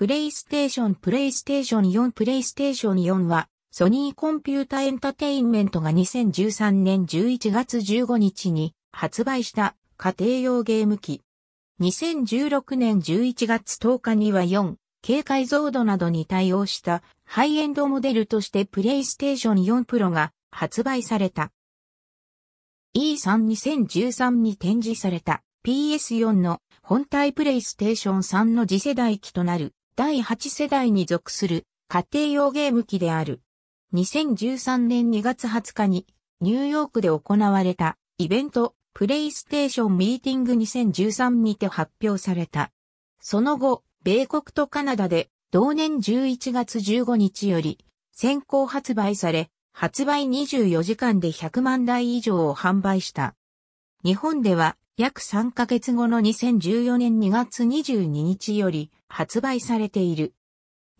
プレイステーションプレイステーション4プレイステーション4はソニーコンピュータエンタテインメントが2013年11月15日に発売した家庭用ゲーム機。2016年11月10日には4軽解像度などに対応したハイエンドモデルとしてプレイステーション4プロが発売された。E32013 に展示された PS4 の本体プレイステーション3の次世代機となる第8世代に属する家庭用ゲーム機である。2013年2月20日にニューヨークで行われたイベントプレイステーションミーティング2013にて発表された。その後、米国とカナダで同年11月15日より先行発売され、発売24時間で100万台以上を販売した。日本では約3ヶ月後の2014年2月22日より発売されている。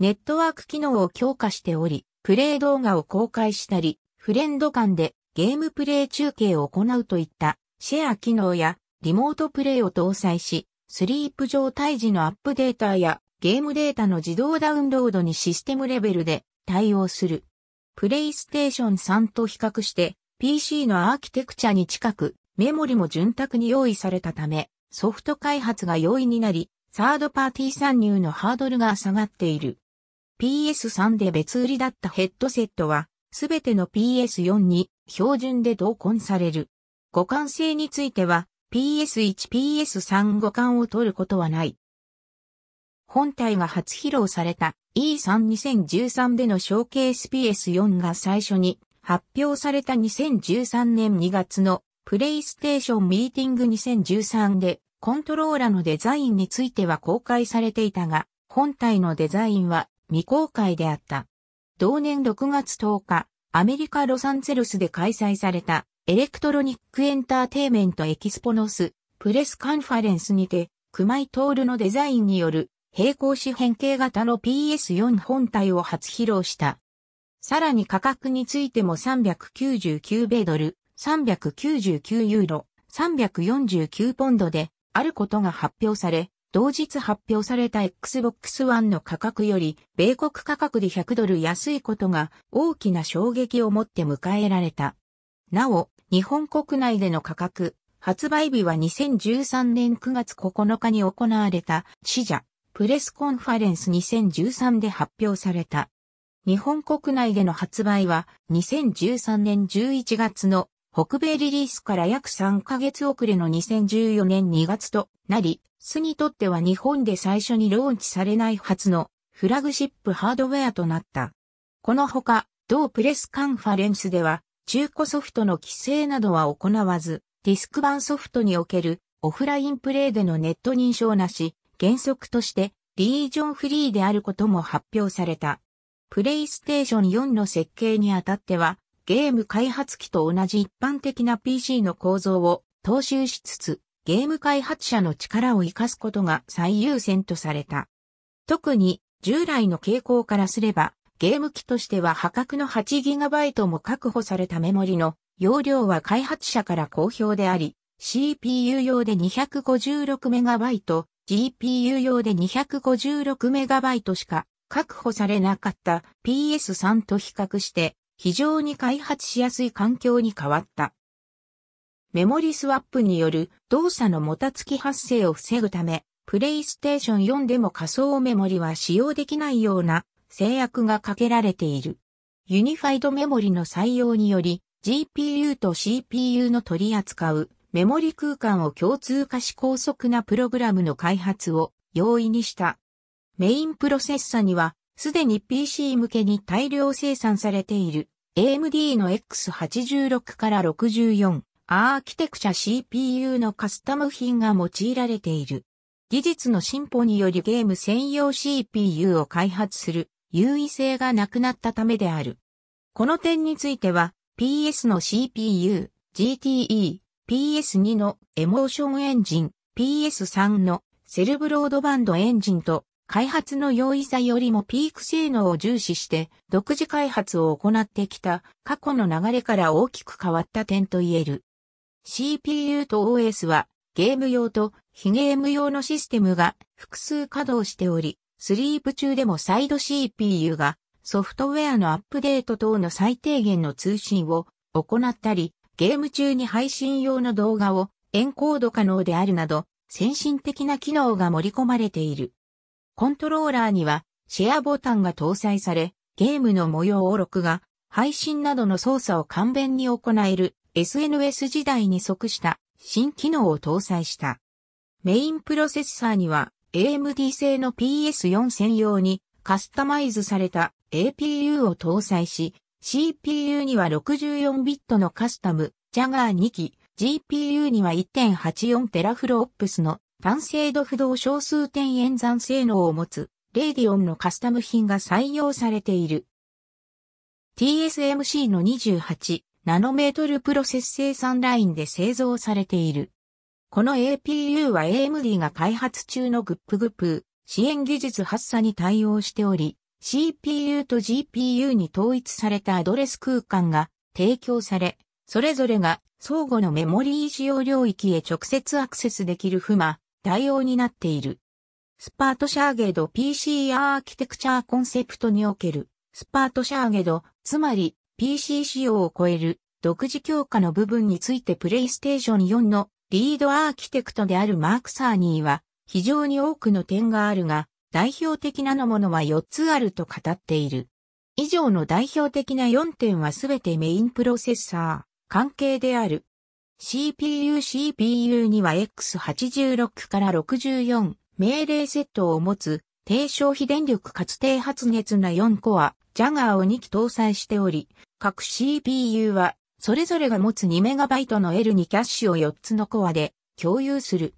ネットワーク機能を強化しており、プレイ動画を公開したり、フレンド間でゲームプレイ中継を行うといったシェア機能やリモートプレイを搭載し、スリープ状態時のアップデータやゲームデータの自動ダウンロードにシステムレベルで対応する。プレイステーション3と比較して PC のアーキテクチャに近くメモリも潤沢に用意されたためソフト開発が容易になりサードパーティー参入のハードルが下がっている。PS3 で別売りだったヘッドセットは、すべての PS4 に標準で同梱される。互換性については、PS1、PS3 互換を取ることはない。本体が初披露された E32013 でのショーケース PS4 が最初に発表された2013年2月のプレイステーションミーティング2013でコントローラのデザインについては公開されていたが、本体のデザインは未公開であった。同年6月10日、アメリカ・ロサンゼルスで開催されたエレクトロニックエンターテイメントエキスポノスプレスカンファレンスにて、熊井ルのデザインによる平行四辺形型の PS4 本体を初披露した。さらに価格についても399米ドル、399ユーロ、349ポンドであることが発表され、同日発表された Xbox One の価格より、米国価格で100ドル安いことが大きな衝撃をもって迎えられた。なお、日本国内での価格、発売日は2013年9月9日に行われた、死者、プレスコンファレンス2013で発表された。日本国内での発売は2013年11月の北米リリースから約3ヶ月遅れの2014年2月となり、スにとっては日本で最初にローンチされない初のフラグシップハードウェアとなった。このほか、同プレスカンファレンスでは、中古ソフトの規制などは行わず、ディスク版ソフトにおけるオフラインプレイでのネット認証なし、原則としてリージョンフリーであることも発表された。プレイステーション4の設計にあたっては、ゲーム開発機と同じ一般的な PC の構造を踏襲しつつ、ゲーム開発者の力を活かすことが最優先とされた。特に従来の傾向からすれば、ゲーム機としては破格の 8GB も確保されたメモリの容量は開発者から好評であり、CPU 用で 256MB、GPU 用で 256MB しか確保されなかった PS3 と比較して非常に開発しやすい環境に変わった。メモリスワップによる動作のもたつき発生を防ぐため、プレイステーション4でも仮想メモリは使用できないような制約がかけられている。ユニファイドメモリの採用により、GPU と CPU の取り扱うメモリ空間を共通化し高速なプログラムの開発を容易にした。メインプロセッサにはすでに PC 向けに大量生産されている AMD の X86 から64アーキテクチャ CPU のカスタム品が用いられている。技術の進歩によりゲーム専用 CPU を開発する優位性がなくなったためである。この点については PS の CPU、GTE、PS2 のエモーションエンジン、PS3 のセルブロードバンドエンジンと開発の容易さよりもピーク性能を重視して独自開発を行ってきた過去の流れから大きく変わった点と言える。CPU と OS はゲーム用と非ゲーム用のシステムが複数稼働しており、スリープ中でもサイド CPU がソフトウェアのアップデート等の最低限の通信を行ったり、ゲーム中に配信用の動画をエンコード可能であるなど、先進的な機能が盛り込まれている。コントローラーにはシェアボタンが搭載され、ゲームの模様を録画、配信などの操作を簡便に行える SNS 時代に即した新機能を搭載した。メインプロセッサーには AMD 製の PS4 専用にカスタマイズされた APU を搭載し、CPU には64ビットのカスタム、ジャガー2機、GPU には1.84テラフロップスの単精度不動小数点演算性能を持つ、レーディオンのカスタム品が採用されている。TSMC の28ナノメートルプロセス生産ラインで製造されている。この APU は AMD が開発中のグップグップ支援技術発作に対応しており、CPU と GPU に統一されたアドレス空間が提供され、それぞれが相互のメモリー使用領域へ直接アクセスできる不満、対応になっている。スパートシャーゲード PC アーキテクチャーコンセプトにおけるスパートシャーゲード、つまり PC 仕様を超える独自強化の部分についてプレイステーション4のリードアーキテクトであるマーク・サーニーは非常に多くの点があるが代表的なのものは4つあると語っている。以上の代表的な4点はすべてメインプロセッサー関係である。CPU CPU には X86 から64命令セットを持つ低消費電力かつ低発熱な4コアジャガーを2機搭載しており、各 CPU はそれぞれが持つ 2MB の L2 キャッシュを4つのコアで共有する。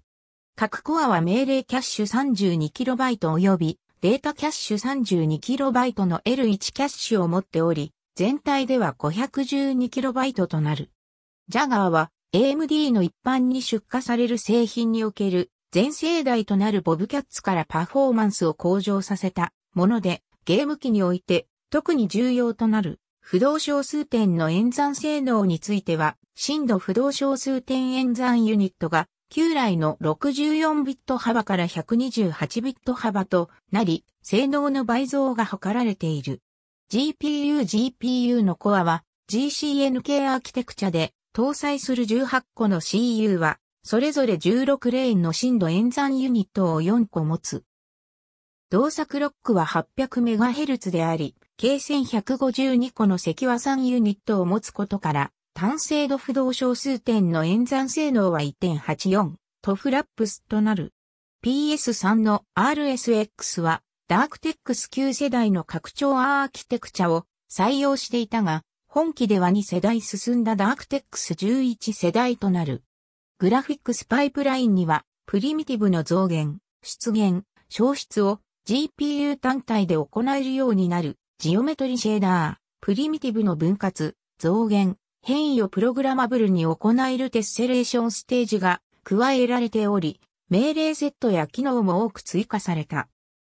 各コアは命令キャッシュ 32KB 及びデータキャッシュ 32KB の L1 キャッシュを持っており、全体では 512KB となる。ジャガーは AMD の一般に出荷される製品における全世代となるボブキャッツからパフォーマンスを向上させたもので、ゲーム機において特に重要となる不動小数点の演算性能については、震度不動小数点演算ユニットが旧来の64ビット幅から128ビット幅となり、性能の倍増が図られている。GPU GPU のコアは GCNK アーキテクチャで搭載する18個の CU は、それぞれ16レーンの震度演算ユニットを4個持つ。動作クロックは 800MHz であり、計1152個の赤和3ユニットを持つことから、単精度不動小数点の演算性能は1.84とフラップスとなる。PS3 の RSX はダークテックス9世代の拡張アーキテクチャを採用していたが、本機では2世代進んだダークテックス11世代となる。グラフィックスパイプラインには、プリミティブの増減、出現、消失を GPU 単体で行えるようになる、ジオメトリシェーダー、プリミティブの分割、増減、変異をプログラマブルに行えるテッセレーションステージが加えられており、命令セットや機能も多く追加された。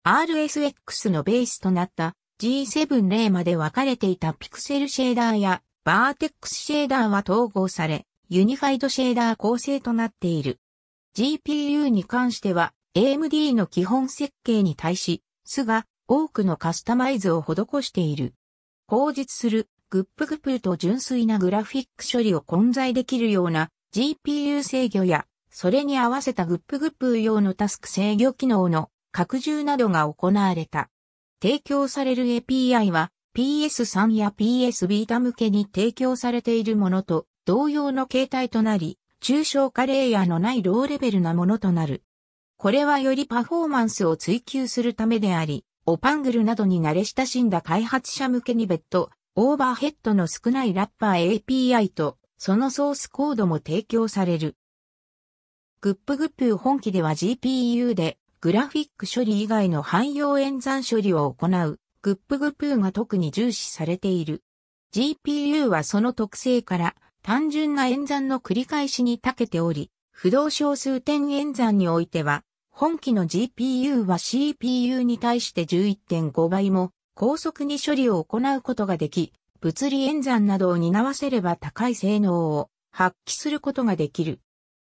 RSX のベースとなった G7 0まで分かれていたピクセルシェーダーやバーテックスシェーダーは統合され、ユニファイドシェーダー構成となっている。GPU に関しては AMD の基本設計に対し、すが多くのカスタマイズを施している。後実するグップグップと純粋なグラフィック処理を混在できるような GPU 制御や、それに合わせたグップグップ用のタスク制御機能の拡充などが行われた。提供される API は PS3 や PS ビータ向けに提供されているものと同様の形態となり、抽象化レイヤーのないローレベルなものとなる。これはよりパフォーマンスを追求するためであり、オパングルなどに慣れ親しんだ開発者向けに別途、オーバーヘッドの少ないラッパー API と、そのソースコードも提供される。グップグップ本機では GPU でグラフィック処理以外の汎用演算処理を行う、グップグプーが特に重視されている。GPU はその特性から単純な演算の繰り返しに長けており、不動小数点演算においては、本機の GPU は CPU に対して11.5倍も高速に処理を行うことができ、物理演算などを担わせれば高い性能を発揮することができる。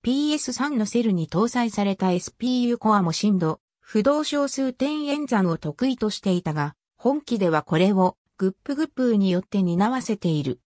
PS3 のセルに搭載された SPU コアも深度、不動小数点演算を得意としていたが、本機ではこれをグップグップーによって担わせている。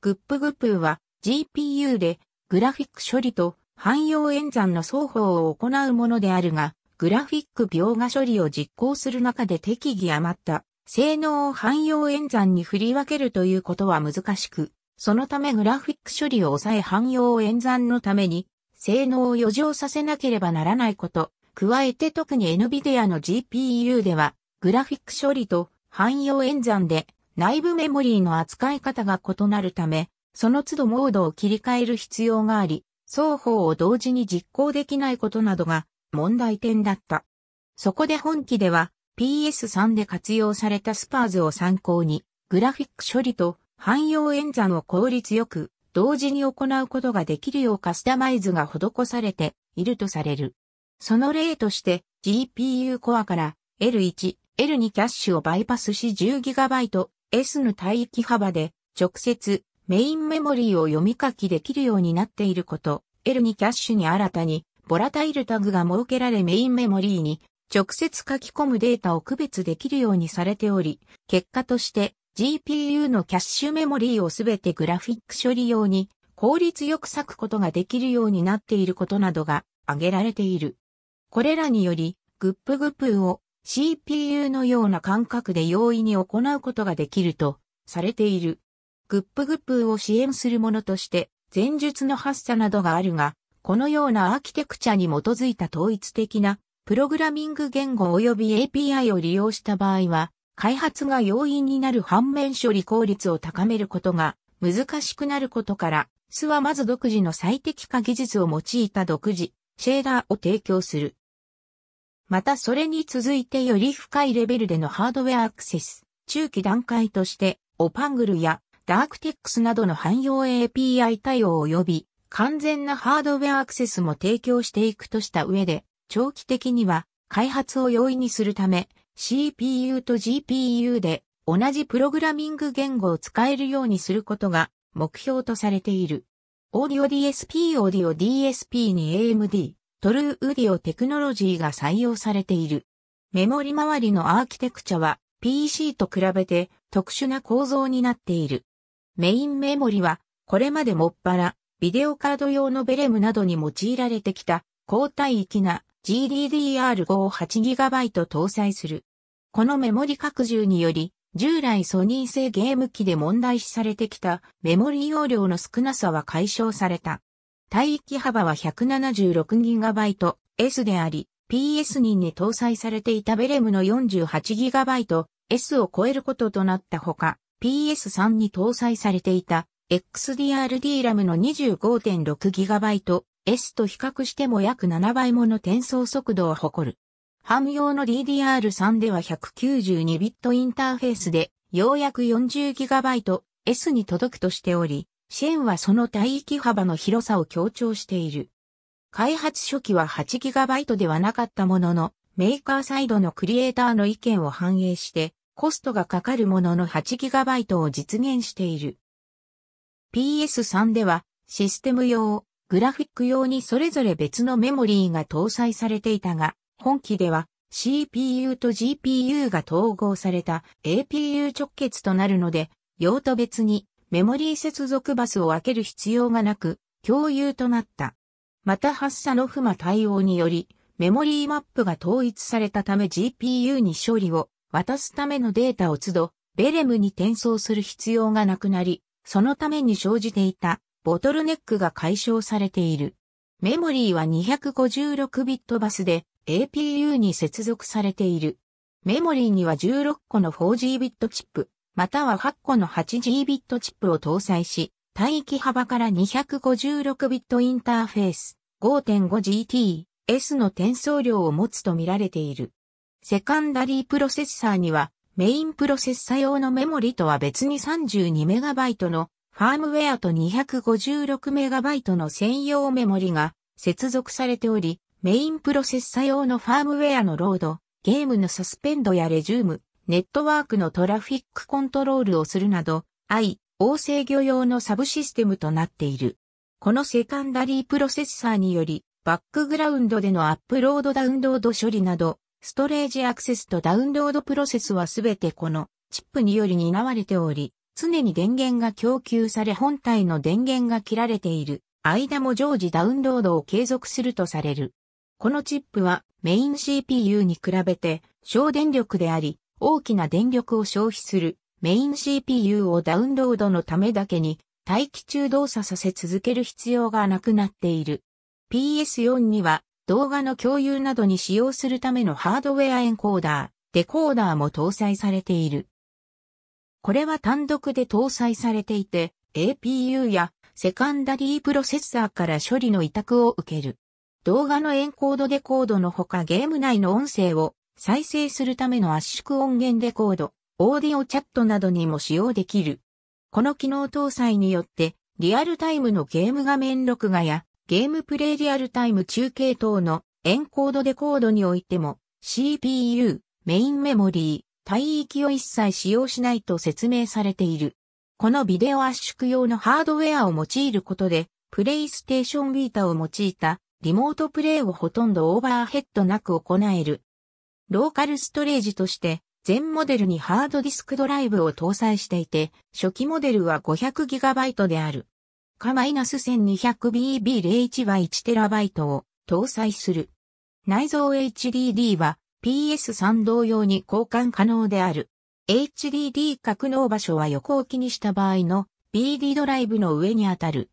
グップグップーは GPU でグラフィック処理と汎用演算の双方を行うものであるが、グラフィック描画処理を実行する中で適宜余った性能を汎用演算に振り分けるということは難しく、そのためグラフィック処理を抑え汎用演算のために性能を余剰させなければならないこと。加えて特に NVIDIA の GPU では、グラフィック処理と汎用演算で内部メモリーの扱い方が異なるため、その都度モードを切り替える必要があり、双方を同時に実行できないことなどが問題点だった。そこで本機では PS3 で活用されたスパーズを参考に、グラフィック処理と汎用演算を効率よく同時に行うことができるようカスタマイズが施されているとされる。その例として GPU コアから L1、L2 キャッシュをバイパスし 10GB S の帯域幅で直接メインメモリーを読み書きできるようになっていること、L2 キャッシュに新たにボラタイルタグが設けられメインメモリーに直接書き込むデータを区別できるようにされており、結果として GPU のキャッシュメモリーをすべてグラフィック処理用に効率よく割くことができるようになっていることなどが挙げられている。これらにより、グップグップを CPU のような感覚で容易に行うことができるとされている。グップグップを支援するものとして、前述の発作などがあるが、このようなアーキテクチャに基づいた統一的なプログラミング言語及び API を利用した場合は、開発が容易になる反面処理効率を高めることが難しくなることから、スはまず独自の最適化技術を用いた独自、シェーダーを提供する。またそれに続いてより深いレベルでのハードウェアアクセス、中期段階として、オパングルやダークテックスなどの汎用 API 対応及び完全なハードウェアアクセスも提供していくとした上で、長期的には開発を容易にするため、CPU と GPU で同じプログラミング言語を使えるようにすることが目標とされている。オーディオ DSP オーディオ DSP に AMD、トルーウディオテクノロジーが採用されている。メモリ周りのアーキテクチャは PC と比べて特殊な構造になっている。メインメモリはこれまでもっぱらビデオカード用のベレムなどに用いられてきた高帯域な GDDR5-8GB 搭載する。このメモリ拡充により、従来ソニー製ゲーム機で問題視されてきたメモリ容量の少なさは解消された。帯域幅は 176GB S であり、PS2 に搭載されていたベレムの 48GB S を超えることとなったほか、PS3 に搭載されていた XDRD ラムの 25.6GB S と比較しても約7倍もの転送速度を誇る。ハム用の DDR3 では 192bit インターフェースで、ようやく 40GB S に届くとしており、シェンはその帯域幅の広さを強調している。開発初期は 8GB ではなかったものの、メーカーサイドのクリエイターの意見を反映して、コストがかかるものの 8GB を実現している。PS3 では、システム用、グラフィック用にそれぞれ別のメモリーが搭載されていたが、本機では CPU と GPU が統合された APU 直結となるので、用途別にメモリー接続バスを分ける必要がなく、共有となった。また発射の不満対応により、メモリーマップが統一されたため GPU に処理を渡すためのデータを都度、ベレムに転送する必要がなくなり、そのために生じていたボトルネックが解消されている。メモリーは2 5 6ビットバスで APU に接続されている。メモリーには16個の 4G ビットチップ、または8個の 8G ビットチップを搭載し、帯域幅から2 5 6ビットインターフェース 5.5GT-S の転送量を持つとみられている。セカンダリープロセッサーにはメインプロセッサ用のメモリとは別に 32MB のファームウェアと 256MB の専用メモリが接続されており、メインプロセッサ用のファームウェアのロード、ゲームのサスペンドやレジューム、ネットワークのトラフィックコントロールをするなど、I、応制御用のサブシステムとなっている。このセカンダリープロセッサーにより、バックグラウンドでのアップロードダウンロード処理など、ストレージアクセスとダウンロードプロセスはすべてこのチップにより担われており、常に電源が供給され本体の電源が切られている間も常時ダウンロードを継続するとされる。このチップはメイン CPU に比べて省電力であり、大きな電力を消費するメイン CPU をダウンロードのためだけに待機中動作させ続ける必要がなくなっている。PS4 には動画の共有などに使用するためのハードウェアエンコーダー、デコーダーも搭載されている。これは単独で搭載されていて、APU やセカンダリープロセッサーから処理の委託を受ける。動画のエンコードデコードのほかゲーム内の音声を再生するための圧縮音源デコード、オーディオチャットなどにも使用できる。この機能搭載によって、リアルタイムのゲーム画面録画やゲームプレイリアルタイム中継等のエンコードデコードにおいても CPU、メインメモリー、帯域を一切使用しないと説明されている。このビデオ圧縮用のハードウェアを用いることで、プレイステーションビータを用いたリモートプレイをほとんどオーバーヘッドなく行える。ローカルストレージとして、全モデルにハードディスクドライブを搭載していて、初期モデルは 500GB である。か -1200BB01 は 1TB を搭載する。内蔵 HDD は PS3 同様に交換可能である。HDD 格納場所は横置きにした場合の BD ドライブの上に当たる。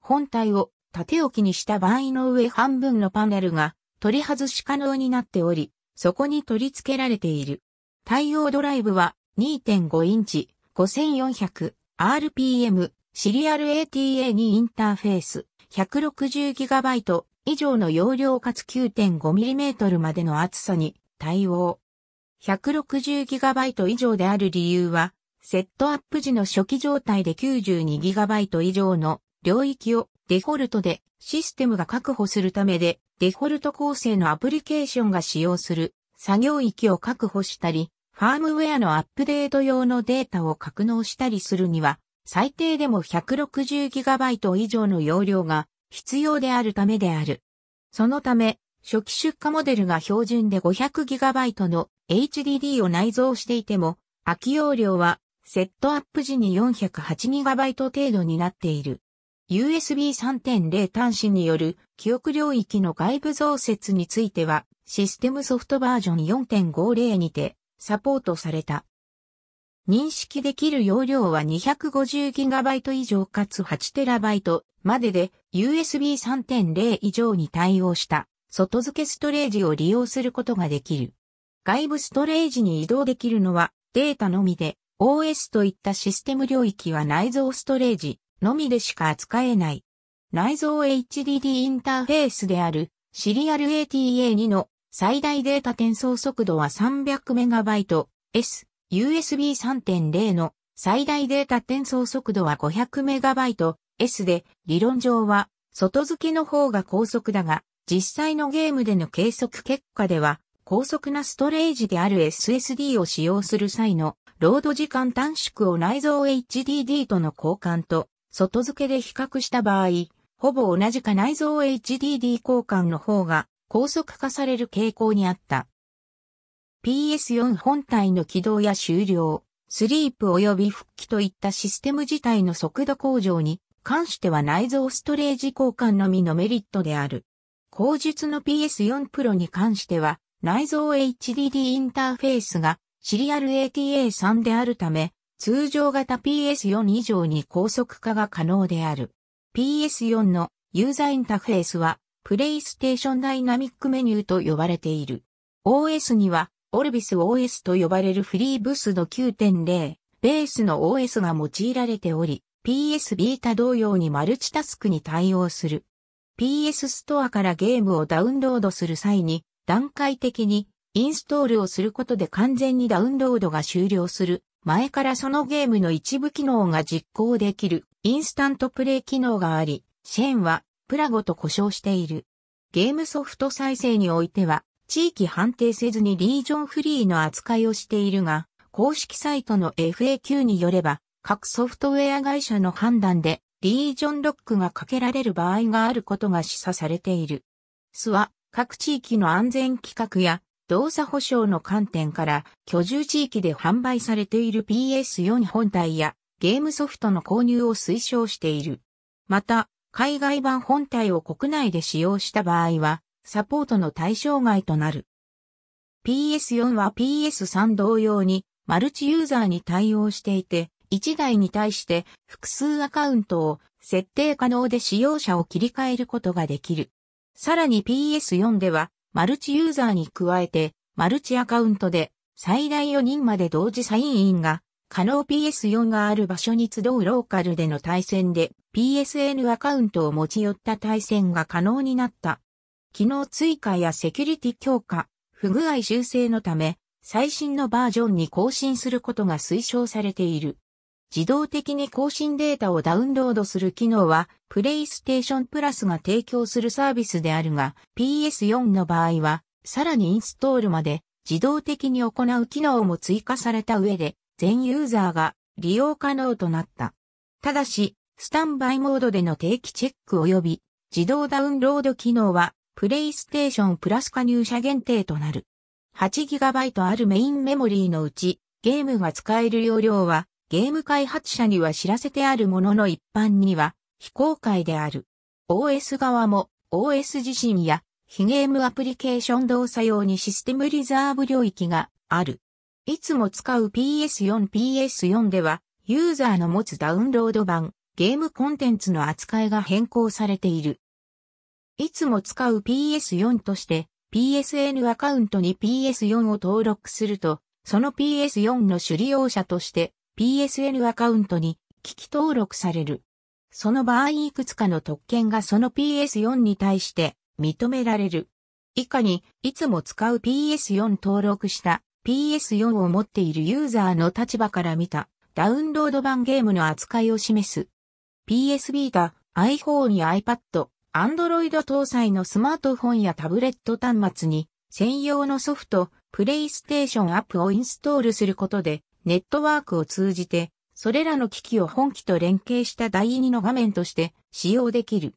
本体を縦置きにした場合の上半分のパネルが取り外し可能になっており、そこに取り付けられている。対応ドライブは2.5インチ 5400RPM シリアル ATA2 インターフェース 160GB 以上の容量かつ 9.5mm までの厚さに対応。160GB 以上である理由は、セットアップ時の初期状態で 92GB 以上の領域をデフォルトでシステムが確保するためで、デフォルト構成のアプリケーションが使用する作業域を確保したり、ファームウェアのアップデート用のデータを格納したりするには、最低でも 160GB 以上の容量が必要であるためである。そのため、初期出荷モデルが標準で 500GB の HDD を内蔵していても、空き容量はセットアップ時に 408GB 程度になっている。USB 3.0端子による記憶領域の外部増設については、システムソフトバージョン4.50にてサポートされた。認識できる容量は 250GB 以上かつ 8TB までで USB 3.0以上に対応した外付けストレージを利用することができる。外部ストレージに移動できるのはデータのみで OS といったシステム領域は内蔵ストレージのみでしか扱えない。内蔵 HDD インターフェースであるシリアル ATA2 の最大データ転送速度は 300MB S USB 3.0の最大データ転送速度は 500MB S で、理論上は、外付けの方が高速だが、実際のゲームでの計測結果では、高速なストレージである SSD を使用する際の、ロード時間短縮を内蔵 HDD との交換と、外付けで比較した場合、ほぼ同じか内蔵 HDD 交換の方が高速化される傾向にあった。PS4 本体の起動や終了、スリープ及び復帰といったシステム自体の速度向上に関しては内蔵ストレージ交換のみのメリットである。後述の PS4 Pro に関しては、内蔵 HDD インターフェースがシリアル ATA3 であるため、通常型 PS4 以上に高速化が可能である。PS4 のユーザーインターフェースは、プレイステーションダイナミックメニューと呼ばれている。OS には、オルビス OS と呼ばれるフリーブスの9.0、ベースの OS が用いられており、PS ビータ同様にマルチタスクに対応する。PS ストアからゲームをダウンロードする際に、段階的にインストールをすることで完全にダウンロードが終了する。前からそのゲームの一部機能が実行できるインスタントプレイ機能があり、シェーンはプラゴと呼称している。ゲームソフト再生においては、地域判定せずにリージョンフリーの扱いをしているが、公式サイトの FAQ によれば、各ソフトウェア会社の判断でリージョンロックがかけられる場合があることが示唆されている。スは各地域の安全規格や動作保障の観点から居住地域で販売されている PS4 本体やゲームソフトの購入を推奨している。また、海外版本体を国内で使用した場合は、サポートの対象外となる。PS4 は PS3 同様にマルチユーザーに対応していて、1台に対して複数アカウントを設定可能で使用者を切り替えることができる。さらに PS4 ではマルチユーザーに加えてマルチアカウントで最大4人まで同時サインインが可能 PS4 がある場所に集うローカルでの対戦で PSN アカウントを持ち寄った対戦が可能になった。機能追加やセキュリティ強化、不具合修正のため最新のバージョンに更新することが推奨されている。自動的に更新データをダウンロードする機能は、プレイステーションプラスが提供するサービスであるが、PS4 の場合は、さらにインストールまで自動的に行う機能も追加された上で、全ユーザーが利用可能となった。ただし、スタンバイモードでの定期チェック及び自動ダウンロード機能は、プレイステーションプラス加入者限定となる。8GB あるメインメモリーのうち、ゲームが使える容量はゲーム開発者には知らせてあるものの一般には非公開である。OS 側も OS 自身や非ゲームアプリケーション動作用にシステムリザーブ領域がある。いつも使う PS4、PS4 ではユーザーの持つダウンロード版ゲームコンテンツの扱いが変更されている。いつも使う PS4 として PSN アカウントに PS4 を登録すると、その PS4 の主利用者として PSN アカウントに機登録される。その場合いくつかの特権がその PS4 に対して認められる。以下に、いつも使う PS4 登録した PS4 を持っているユーザーの立場から見たダウンロード版ゲームの扱いを示す。PS b が iPhone や iPad、Android 搭載のスマートフォンやタブレット端末に専用のソフト、PlayStation App をインストールすることでネットワークを通じて、それらの機器を本機と連携した第2の画面として使用できる。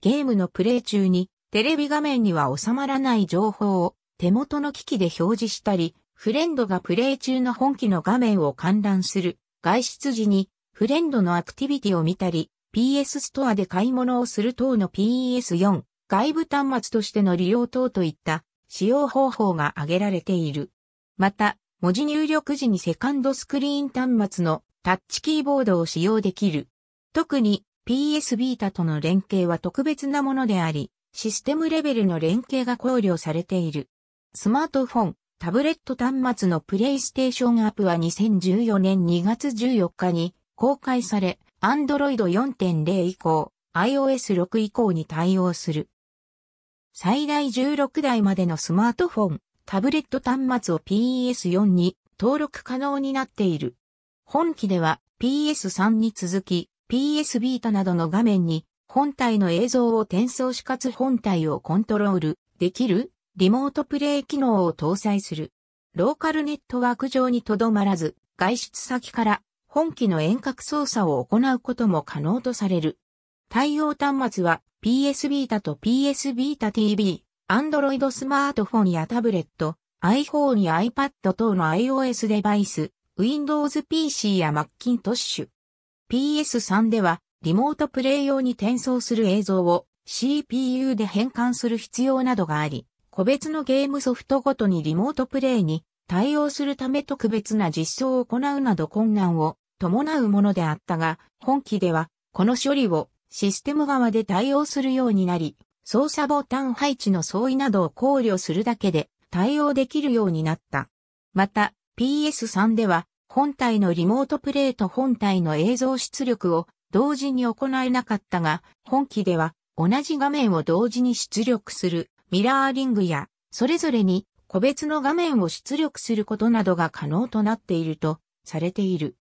ゲームのプレイ中に、テレビ画面には収まらない情報を手元の機器で表示したり、フレンドがプレイ中の本機の画面を観覧する。外出時にフレンドのアクティビティを見たり、PS ストアで買い物をする等の p s 4外部端末としての利用等といった使用方法が挙げられている。また、文字入力時にセカンドスクリーン端末のタッチキーボードを使用できる。特に PS ビータとの連携は特別なものであり、システムレベルの連携が考慮されている。スマートフォン、タブレット端末のプレイステーションアップは2014年2月14日に公開され、Android 4.0以降、iOS6 以降に対応する。最大16台までのスマートフォン、タブレット端末を PS4 に登録可能になっている。本機では PS3 に続き PS ビータなどの画面に本体の映像を転送しかつ本体をコントロールできるリモートプレイ機能を搭載する。ローカルネットワーク上にとどまらず外出先から本機の遠隔操作を行うことも可能とされる。対応端末は PS ビータと PS ビータ TV、Android スマートフォンやタブレット、iPhone や iPad 等の iOS デバイス、Windows PC や Macintosh。PS3 では、リモートプレイ用に転送する映像を CPU で変換する必要などがあり、個別のゲームソフトごとにリモートプレイに対応するため特別な実装を行うなど困難を伴うものであったが、本機ではこの処理をシステム側で対応するようになり、操作ボタン配置の相違などを考慮するだけで対応できるようになった。また PS3 では本体のリモートプレイと本体の映像出力を同時に行えなかったが、本機では同じ画面を同時に出力するミラーリングや、それぞれに個別の画面を出力することなどが可能となっているとされている。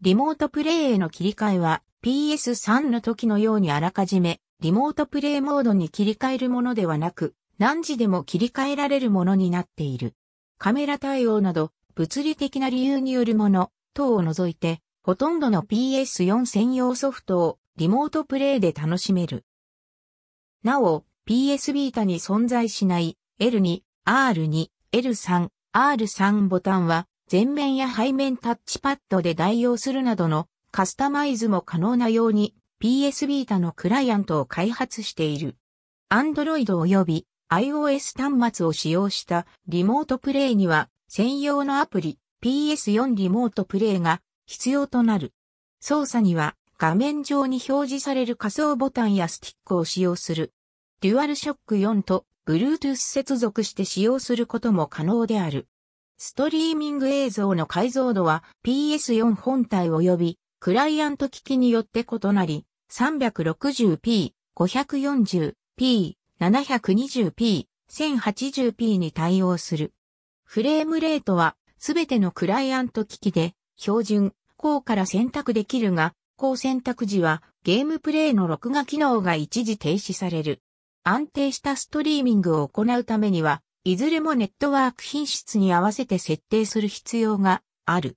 リモートプレイへの切り替えは PS3 の時のようにあらかじめリモートプレイモードに切り替えるものではなく、何時でも切り替えられるものになっている。カメラ対応など、物理的な理由によるもの、等を除いて、ほとんどの PS4 専用ソフトをリモートプレイで楽しめる。なお、PS ビータに存在しない L2、R2、L3、R3 ボタンは前面や背面タッチパッドで代用するなどのカスタマイズも可能なように PS ビータのクライアントを開発している。Android 及び iOS 端末を使用したリモートプレイには専用のアプリ PS4 リモートプレイが必要となる。操作には画面上に表示される仮想ボタンやスティックを使用する。デュアルショック4と Bluetooth 接続して使用することも可能である。ストリーミング映像の解像度は PS4 本体及びクライアント機器によって異なり、360p、540p、720p、1080p に対応する。フレームレートはすべてのクライアント機器で標準、高から選択できるが、高選択時はゲームプレイの録画機能が一時停止される。安定したストリーミングを行うためには、いずれもネットワーク品質に合わせて設定する必要がある。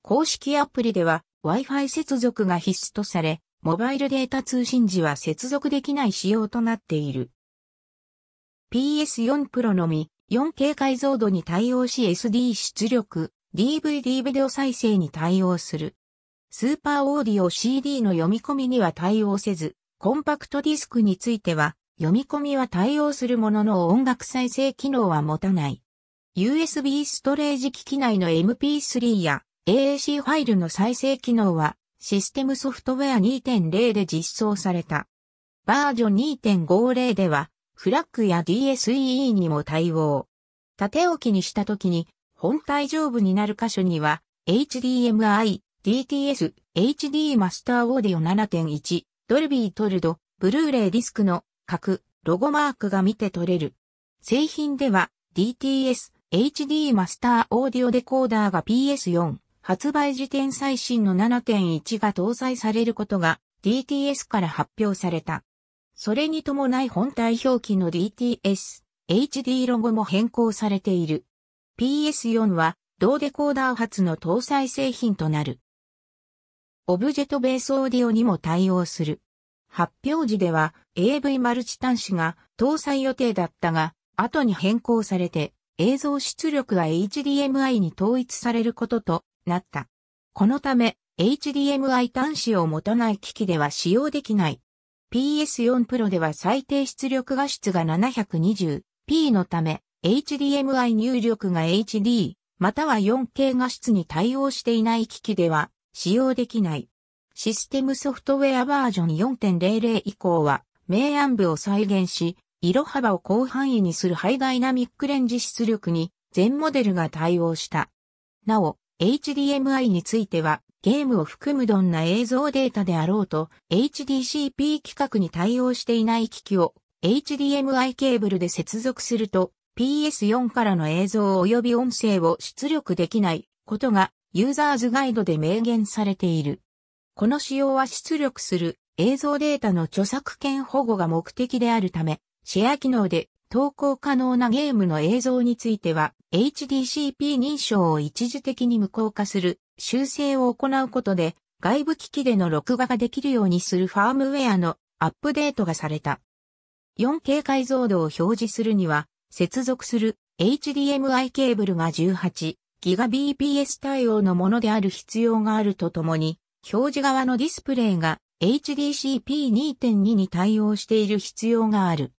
公式アプリでは Wi-Fi 接続が必須とされ、モバイルデータ通信時は接続できない仕様となっている。PS4 Pro のみ 4K 解像度に対応し SD 出力、DVD ビデオ再生に対応する。スーパーオーディオ CD の読み込みには対応せず、コンパクトディスクについては読み込みは対応するものの音楽再生機能は持たない。USB ストレージ機器内の MP3 や AAC ファイルの再生機能はシステムソフトウェア2.0で実装された。バージョン2.50では、フラッグや DSEE にも対応。縦置きにした時に、本体上部になる箇所には、HDMI、DTS、HD マスターオーディオ7.1、ドルビートルド、ブルーレイディスクの各ロゴマークが見て取れる。製品では DTS、HD マスターオーディオデコーダーが PS4、発売時点最新の7.1が搭載されることが DTS から発表された。それに伴い本体表記の DTS、HD ロゴも変更されている。PS4 は同デコーダー発の搭載製品となる。オブジェトベースオーディオにも対応する。発表時では AV マルチ端子が搭載予定だったが、後に変更されて映像出力が HDMI に統一されることとなった。このため、HDMI 端子を持たない機器では使用できない。PS4 Pro では最低出力画質が 720p のため、HDMI 入力が HD、または 4K 画質に対応していない機器では使用できない。システムソフトウェアバージョン4.00以降は、明暗部を再現し、色幅を広範囲にするハイダイナミックレンジ出力に全モデルが対応した。なお、HDMI については、ゲームを含むどんな映像データであろうと、HDCP 規格に対応していない機器を HDMI ケーブルで接続すると、PS4 からの映像及び音声を出力できないことがユーザーズガイドで明言されている。この仕様は出力する映像データの著作権保護が目的であるため、シェア機能で投稿可能なゲームの映像については HDCP 認証を一時的に無効化する修正を行うことで外部機器での録画ができるようにするファームウェアのアップデートがされた。4K 解像度を表示するには接続する HDMI ケーブルが 18GBps 対応のものである必要があるとともに表示側のディスプレイが HDCP2.2 に対応している必要がある。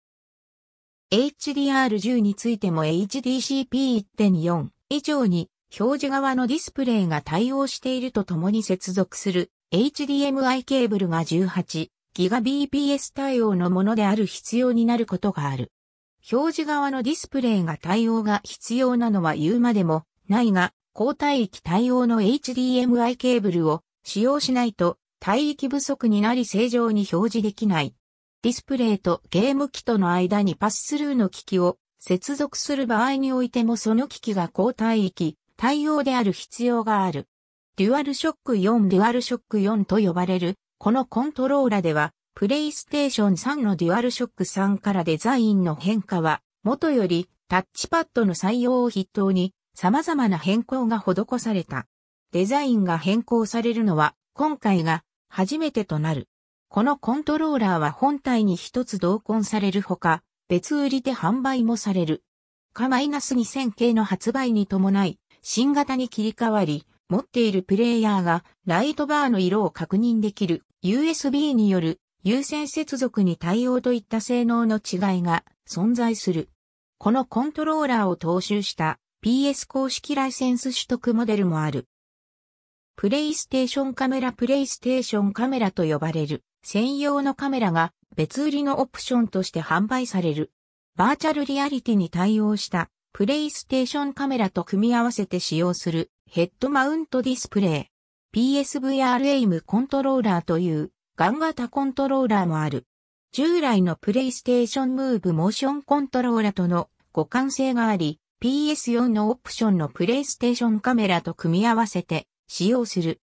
HDR10 についても HDCP1.4 以上に表示側のディスプレイが対応しているとともに接続する HDMI ケーブルが 18GBps 対応のものである必要になることがある。表示側のディスプレイが対応が必要なのは言うまでもないが、高帯域対応の HDMI ケーブルを使用しないと帯域不足になり正常に表示できない。ディスプレイとゲーム機との間にパススルーの機器を接続する場合においてもその機器が交代域対応である必要がある。デュアルショック4デュアルショック4と呼ばれるこのコントローラではプレイステーション3のデュアルショック3からデザインの変化は元よりタッチパッドの採用を筆頭に様々な変更が施された。デザインが変更されるのは今回が初めてとなる。このコントローラーは本体に一つ同梱されるほか、別売りで販売もされる。か -2000 系の発売に伴い、新型に切り替わり、持っているプレイヤーがライトバーの色を確認できる USB による有線接続に対応といった性能の違いが存在する。このコントローラーを踏襲した PS 公式ライセンス取得モデルもある。プレイステーションカメラプレイステーションカメラと呼ばれる専用のカメラが別売りのオプションとして販売される。バーチャルリアリティに対応したプレイステーションカメラと組み合わせて使用するヘッドマウントディスプレイ。PSVR エイムコントローラーというガン型コントローラーもある。従来のプレイステーションムーブモーションコントローラーとの互換性があり、PS4 のオプションのプレイステーションカメラと組み合わせて使用する。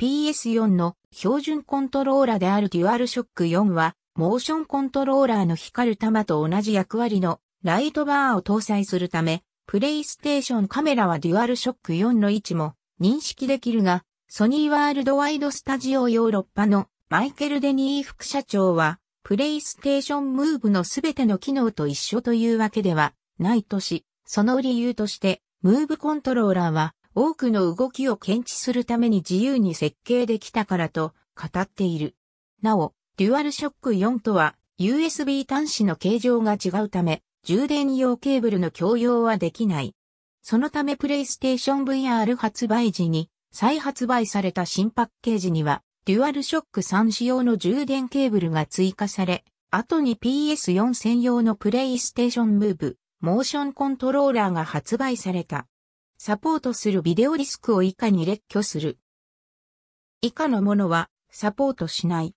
PS4 の標準コントローラであるデュアルショック4は、モーションコントローラーの光る玉と同じ役割のライトバーを搭載するため、プレイステーションカメラはデュアルショック4の位置も認識できるが、ソニーワールドワイドスタジオヨーロッパのマイケル・デニー副社長は、プレイステーションムーブのすべての機能と一緒というわけではないとし、その理由として、ムーブコントローラーは多くの動きを検知するために自由に設計できたからと語っている。なお、デュアルショック4とは USB 端子の形状が違うため、充電用ケーブルの共用はできない。そのためプレイステーション VR 発売時に再発売された新パッケージには、デュアルショック3仕様の充電ケーブルが追加され、後に PS4 専用のプレイステーションムーブ、モーションコントローラーが発売された。サポートするビデオディスクを以下に列挙する。以下のものはサポートしない。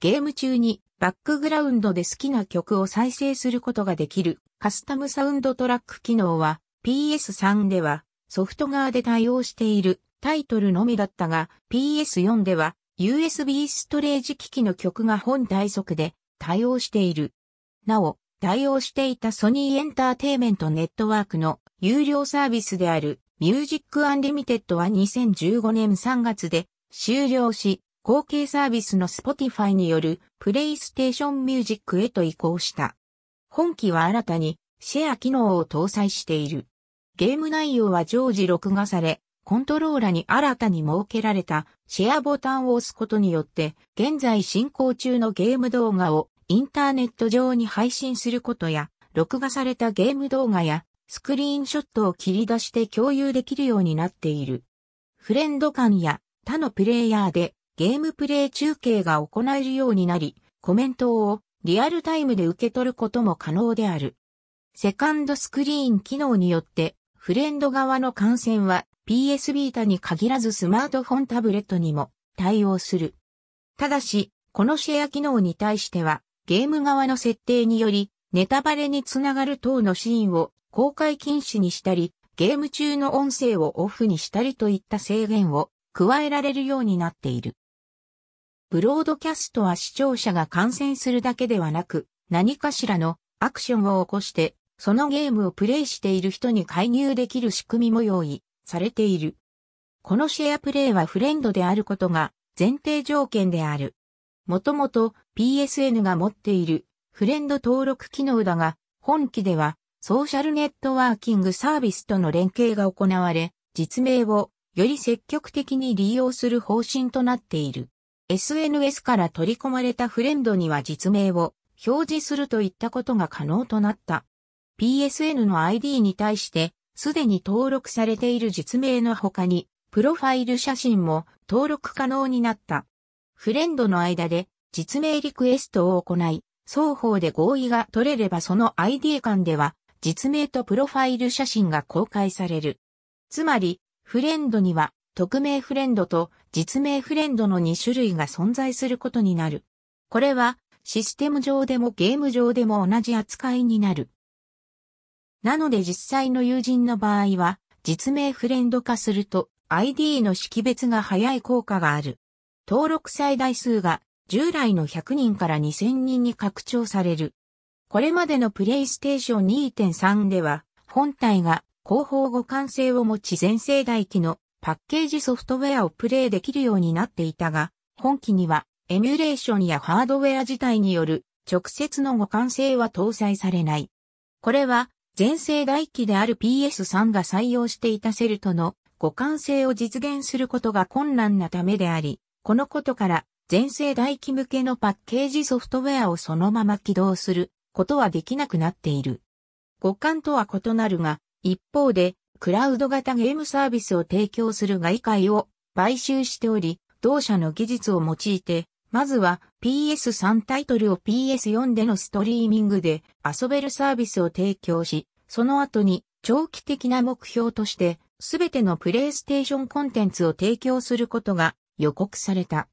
ゲーム中にバックグラウンドで好きな曲を再生することができるカスタムサウンドトラック機能は PS3 ではソフト側で対応しているタイトルのみだったが PS4 では USB ストレージ機器の曲が本体速で対応している。なお、対応していたソニーエンターテイメントネットワークの有料サービスであるミュージックアンリミテッドは2015年3月で終了し、後継サービスの Spotify によるプレイステーションミュージックへと移行した。本機は新たにシェア機能を搭載している。ゲーム内容は常時録画され、コントローラに新たに設けられたシェアボタンを押すことによって、現在進行中のゲーム動画をインターネット上に配信することや、録画されたゲーム動画や、スクリーンショットを切り出して共有できるようになっている。フレンド間や他のプレイヤーでゲームプレイ中継が行えるようになり、コメントをリアルタイムで受け取ることも可能である。セカンドスクリーン機能によって、フレンド側の感染は PS ビータに限らずスマートフォンタブレットにも対応する。ただし、このシェア機能に対しては、ゲーム側の設定により、ネタバレにつながる等のシーンを公開禁止にしたり、ゲーム中の音声をオフにしたりといった制限を加えられるようになっている。ブロードキャストは視聴者が観戦するだけではなく、何かしらのアクションを起こして、そのゲームをプレイしている人に介入できる仕組みも用意されている。このシェアプレイはフレンドであることが前提条件である。もともと PSN が持っているフレンド登録機能だが、本機ではソーシャルネットワーキングサービスとの連携が行われ、実名をより積極的に利用する方針となっている。SNS から取り込まれたフレンドには実名を表示するといったことが可能となった。PSN の ID に対して、すでに登録されている実名の他に、プロファイル写真も登録可能になった。フレンドの間で実名リクエストを行い、双方で合意が取れればその ID 間では、実名とプロファイル写真が公開される。つまり、フレンドには、匿名フレンドと実名フレンドの2種類が存在することになる。これは、システム上でもゲーム上でも同じ扱いになる。なので実際の友人の場合は、実名フレンド化すると ID の識別が早い効果がある。登録最大数が従来の100人から2000人に拡張される。これまでのプレイステーション2.3では、本体が後方互換性を持ち全世代機のパッケージソフトウェアをプレイできるようになっていたが、本機にはエミュレーションやハードウェア自体による直接の互換性は搭載されない。これは全世代機である PS3 が採用していたセルとの互換性を実現することが困難なためであり、このことから全世代機向けのパッケージソフトウェアをそのまま起動することはできなくなっている。互換とは異なるが、一方で、クラウド型ゲームサービスを提供する外界を買収しており、同社の技術を用いて、まずは PS3 タイトルを PS4 でのストリーミングで遊べるサービスを提供し、その後に長期的な目標として、すべてのプレイステーションコンテンツを提供することが予告された。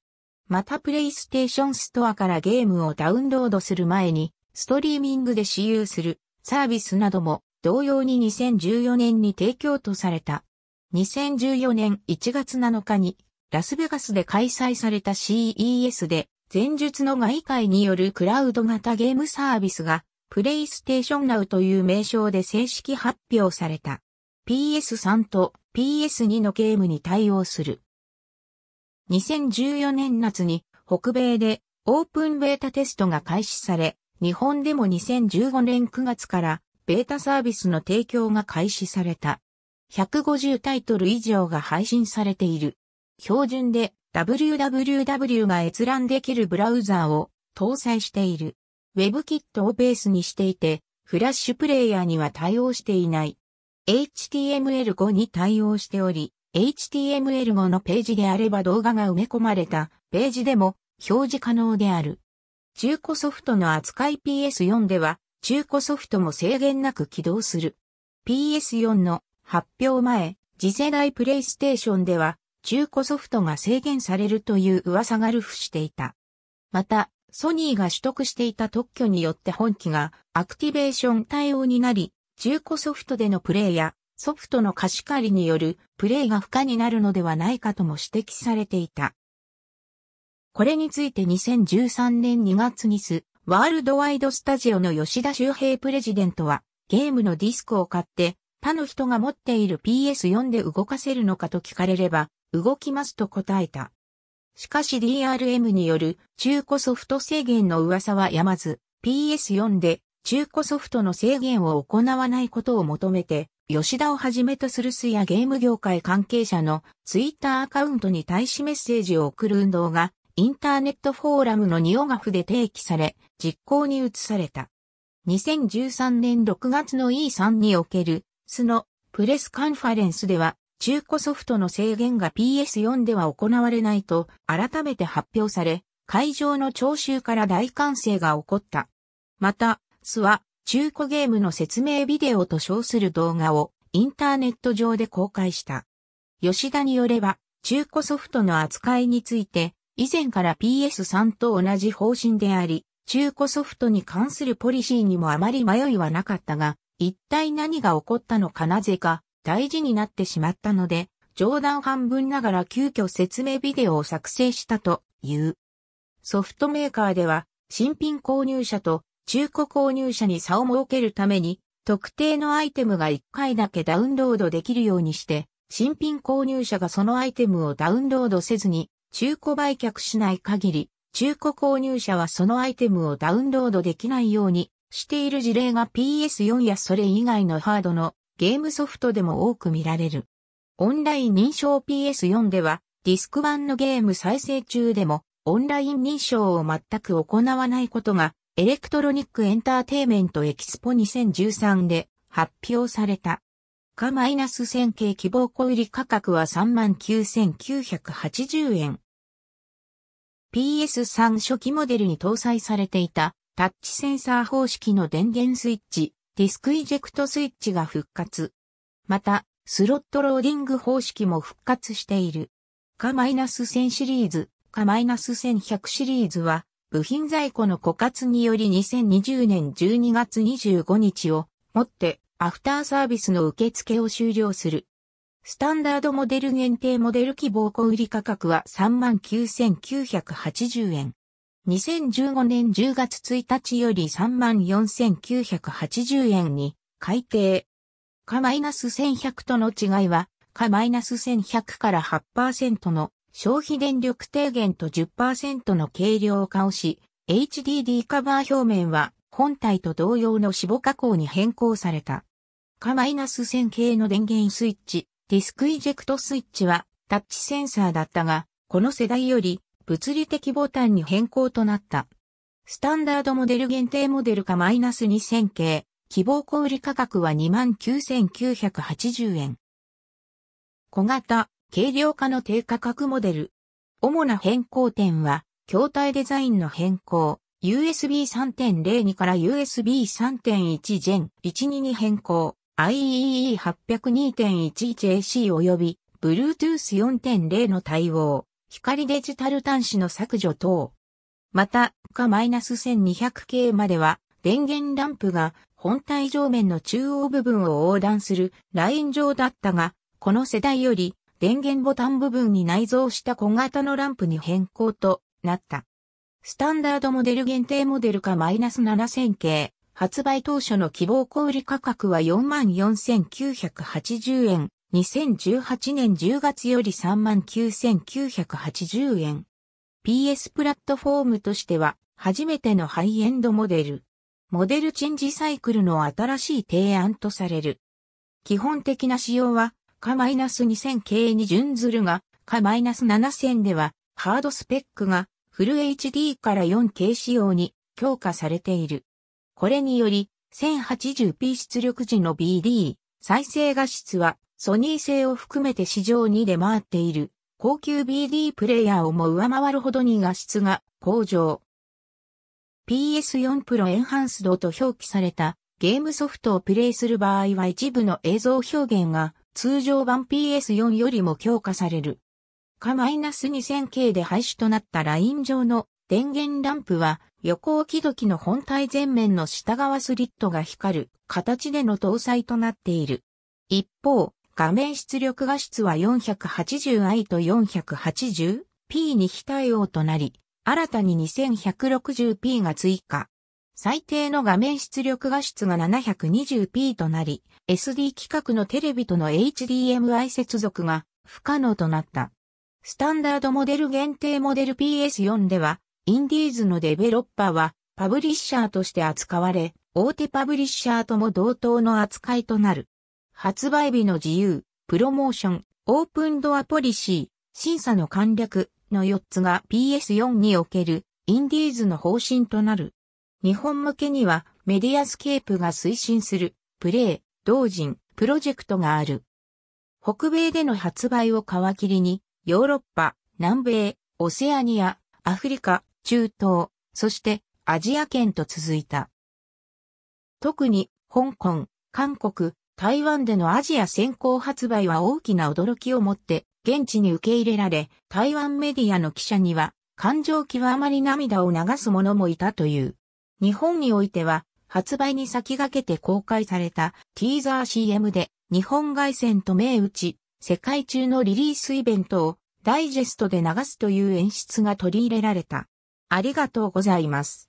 またプレイステーションストアからゲームをダウンロードする前に、ストリーミングで使用するサービスなども同様に2014年に提供とされた。2014年1月7日にラスベガスで開催された CES で前述の外界によるクラウド型ゲームサービスがプレイステーションナウという名称で正式発表された。PS3 と PS2 のゲームに対応する。2014年夏に北米でオープンベータテストが開始され、日本でも2015年9月からベータサービスの提供が開始された。150タイトル以上が配信されている。標準で www が閲覧できるブラウザーを搭載している。WebKit をベースにしていて、フラッシュプレイヤーには対応していない。HTML5 に対応しており、HTML5 のページであれば動画が埋め込まれたページでも表示可能である。中古ソフトの扱い PS4 では中古ソフトも制限なく起動する。PS4 の発表前、次世代プレイステーションでは中古ソフトが制限されるという噂がルフしていた。また、ソニーが取得していた特許によって本機がアクティベーション対応になり、中古ソフトでのプレイやソフトの貸し借りによるプレイが不可になるのではないかとも指摘されていた。これについて2013年2月にス、ワールドワイドスタジオの吉田周平プレジデントは、ゲームのディスクを買って、他の人が持っている PS4 で動かせるのかと聞かれれば、動きますと答えた。しかし DRM による中古ソフト制限の噂はやまず、PS4 で中古ソフトの制限を行わないことを求めて、吉田をはじめとする巣やゲーム業界関係者のツイッターアカウントに対しメッセージを送る運動がインターネットフォーラムのニオガフで提起され実行に移された。2013年6月の E3 における巣のプレスカンファレンスでは中古ソフトの制限が PS4 では行われないと改めて発表され会場の聴衆から大歓声が起こった。また、巣は中古ゲームの説明ビデオと称する動画をインターネット上で公開した。吉田によれば、中古ソフトの扱いについて、以前から PS3 と同じ方針であり、中古ソフトに関するポリシーにもあまり迷いはなかったが、一体何が起こったのかなぜか大事になってしまったので、冗談半分ながら急遽説明ビデオを作成したという。ソフトメーカーでは、新品購入者と中古購入者に差を設けるために、特定のアイテムが1回だけダウンロードできるようにして、新品購入者がそのアイテムをダウンロードせずに、中古売却しない限り、中古購入者はそのアイテムをダウンロードできないようにしている事例が PS4 やそれ以外のハードのゲームソフトでも多く見られる。オンライン認証 PS4 ではディスク版のゲーム再生中でもオンライン認証を全く行わないことがエレクトロニックエンターテイメントエキスポ2013で発表された。かマイナス1000系希望小売価格は39,980円。PS3 初期モデルに搭載されていたタッチセンサー方式の電源スイッチ、ディスクイジェクトスイッチが復活。また、スロットローディング方式も復活している。かマイナス1000シリーズ、かマイナス1100シリーズは部品在庫の枯渇により2020年12月25日をもってアフターサービスの受付を終了する。スタンダードモデル限定モデル希望小売価格は39,980円。2015年10月1日より34,980円に改定。かマイナス1100との違いは、かマイナス1100から8%の消費電力低減と10%の軽量化をし、HDD カバー表面は本体と同様の死肪加工に変更された。か -1000 系の電源スイッチ、ディスクイジェクトスイッチはタッチセンサーだったが、この世代より物理的ボタンに変更となった。スタンダードモデル限定モデルか -2000 系、希望小売価格は29,980円。小型、軽量化の低価格モデル。主な変更点は、筐体デザインの変更、USB 3.02から USB 3.1 Gen 1.2に変更、i e e 802.11AC 及び Bluetooth 4.0の対応、光デジタル端子の削除等。また、か -1200K までは、電源ランプが本体上面の中央部分を横断するライン上だったが、この世代より電源ボタン部分に内蔵した小型のランプに変更となった。スタンダードモデル限定モデルかマイナス7000系、発売当初の希望小売価格は44,980円、2018年10月より39,980円。PS プラットフォームとしては、初めてのハイエンドモデル。モデルチェンジサイクルの新しい提案とされる。基本的な仕様は、か -2000 系に準ずるが、か -7000 では、ハードスペックがフル HD から 4K 仕様に強化されている。これにより、1080p 出力時の BD、再生画質はソニー製を含めて市場に出回っている高級 BD プレイヤーをも上回るほどに画質が向上。PS4 Pro エンハンスドと表記されたゲームソフトをプレイする場合は一部の映像表現が通常版 PS4 よりも強化される。か -2000K で廃止となったライン上の電源ランプは横置き時の本体前面の下側スリットが光る形での搭載となっている。一方、画面出力画質は 480i と 480p に非対応となり、新たに 2160p が追加。最低の画面出力画質が 720p となり、SD 規格のテレビとの HDMI 接続が不可能となった。スタンダードモデル限定モデル PS4 では、インディーズのデベロッパーはパブリッシャーとして扱われ、大手パブリッシャーとも同等の扱いとなる。発売日の自由、プロモーション、オープンドアポリシー、審査の簡略の4つが PS4 におけるインディーズの方針となる。日本向けにはメディアスケープが推進するプレイ、同人、プロジェクトがある。北米での発売を皮切りに、ヨーロッパ、南米、オセアニア、アフリカ、中東、そしてアジア圏と続いた。特に、香港、韓国、台湾でのアジア先行発売は大きな驚きをもって現地に受け入れられ、台湾メディアの記者には感情極まり涙を流す者もいたという。日本においては、発売に先駆けて公開されたティーザー CM で日本外線と銘打ち、世界中のリリースイベントをダイジェストで流すという演出が取り入れられた。ありがとうございます。